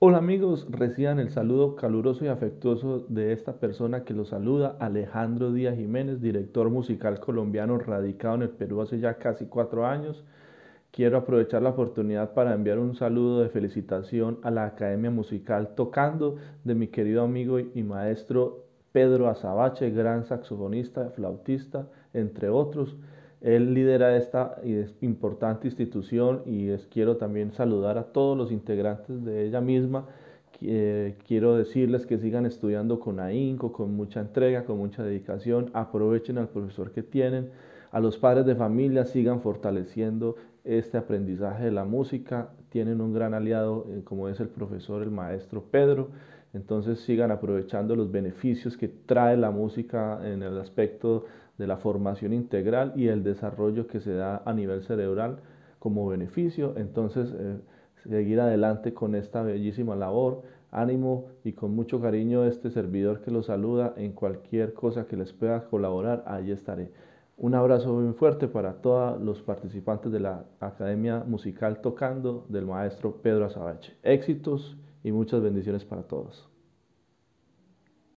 Hola amigos, reciban el saludo caluroso y afectuoso de esta persona que los saluda, Alejandro Díaz Jiménez, director musical colombiano radicado en el Perú hace ya casi cuatro años. Quiero aprovechar la oportunidad para enviar un saludo de felicitación a la Academia Musical Tocando de mi querido amigo y maestro Pedro Azabache, gran saxofonista, flautista, entre otros él lidera esta importante institución y quiero también saludar a todos los integrantes de ella misma. Eh, quiero decirles que sigan estudiando con ahínco, con mucha entrega, con mucha dedicación. Aprovechen al profesor que tienen. A los padres de familia sigan fortaleciendo este aprendizaje de la música. Tienen un gran aliado eh, como es el profesor, el maestro Pedro. Entonces sigan aprovechando los beneficios que trae la música en el aspecto de la formación integral y el desarrollo que se da a nivel cerebral como beneficio. Entonces, eh, seguir adelante con esta bellísima labor. Ánimo y con mucho cariño este servidor que los saluda. En cualquier cosa que les pueda colaborar, ahí estaré. Un abrazo muy fuerte para todos los participantes de la Academia Musical Tocando del maestro Pedro Azabache. Éxitos y muchas bendiciones para todos.